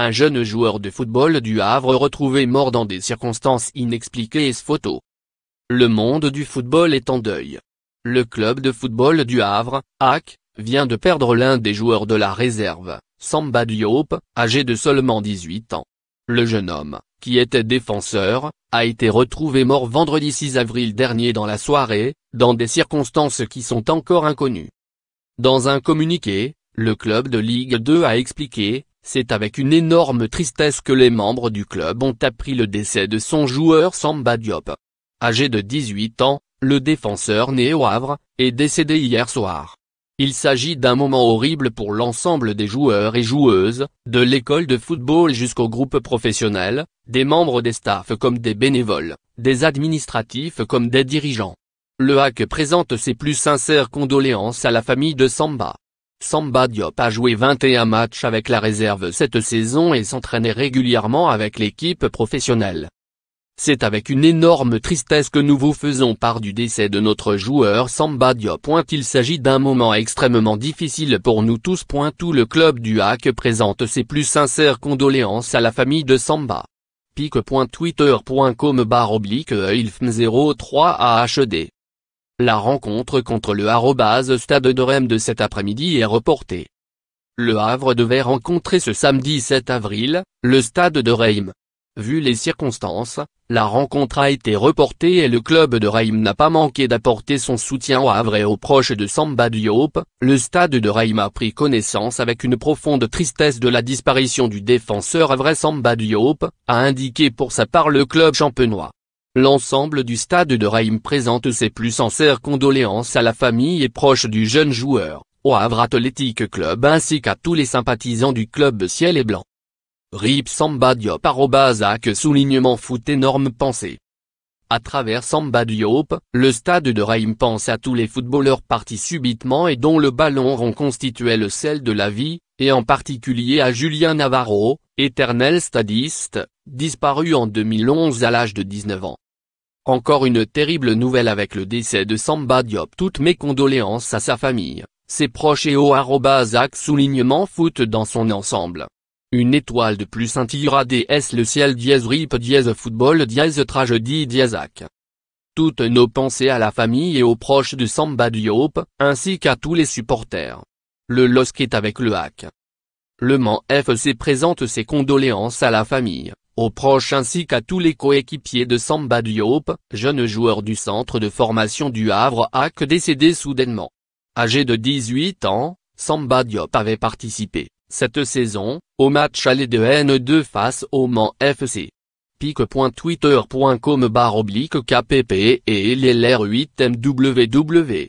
Un jeune joueur de football du Havre retrouvé mort dans des circonstances inexpliquées et photo. Le monde du football est en deuil. Le club de football du Havre, HAC, vient de perdre l'un des joueurs de la réserve, Samba Diop, âgé de seulement 18 ans. Le jeune homme, qui était défenseur, a été retrouvé mort vendredi 6 avril dernier dans la soirée, dans des circonstances qui sont encore inconnues. Dans un communiqué, le club de Ligue 2 a expliqué, c'est avec une énorme tristesse que les membres du club ont appris le décès de son joueur Samba Diop. Âgé de 18 ans, le défenseur né au Havre, est décédé hier soir. Il s'agit d'un moment horrible pour l'ensemble des joueurs et joueuses, de l'école de football jusqu'au groupe professionnel, des membres des staffs comme des bénévoles, des administratifs comme des dirigeants. Le hack présente ses plus sincères condoléances à la famille de Samba. Samba Diop a joué 21 matchs avec la réserve cette saison et s'entraînait régulièrement avec l'équipe professionnelle. C'est avec une énorme tristesse que nous vous faisons part du décès de notre joueur Samba Diop. Il s'agit d'un moment extrêmement difficile pour nous tous. Tout le club du Hack présente ses plus sincères condoléances à la famille de Samba. Pique.twitter.com barre 03 AHD la rencontre contre le Stade de Reims de cet après-midi est reportée. Le Havre devait rencontrer ce samedi 7 avril, le Stade de Reims. Vu les circonstances, la rencontre a été reportée et le club de Reims n'a pas manqué d'apporter son soutien au Havre et aux proches de Samba Diop, le Stade de Reims a pris connaissance avec une profonde tristesse de la disparition du défenseur havrais Samba Diop, a indiqué pour sa part le club champenois. L'ensemble du stade de Raïm présente ses plus sincères condoléances à la famille et proches du jeune joueur, au Havre Athletic Club ainsi qu'à tous les sympathisants du club ciel et blanc. RIP Samba Diop soulignement foot énorme pensée. À travers Samba Diop, le stade de Raïm pense à tous les footballeurs partis subitement et dont le ballon rond constituait le sel de la vie, et en particulier à Julien Navarro, éternel stadiste, disparu en 2011 à l'âge de 19 ans. Encore une terrible nouvelle avec le décès de Samba Diop. Toutes mes condoléances à sa famille, ses proches et au arrobasac soulignement foot dans son ensemble. Une étoile de plus scintillera DS le ciel dièse rip dièse football dièse tragédie Toutes nos pensées à la famille et aux proches de Samba Diop, ainsi qu'à tous les supporters. Le LOSC est avec le HAC. Le Mans FC présente ses condoléances à la famille, aux proches ainsi qu'à tous les coéquipiers de Samba Diop, jeune joueur du centre de formation du Havre Hack décédé soudainement. Âgé de 18 ans, Samba Diop avait participé, cette saison, au match aller de N2 face au Mans FC. pic.twitter.com barre oblique kpp et 8 mww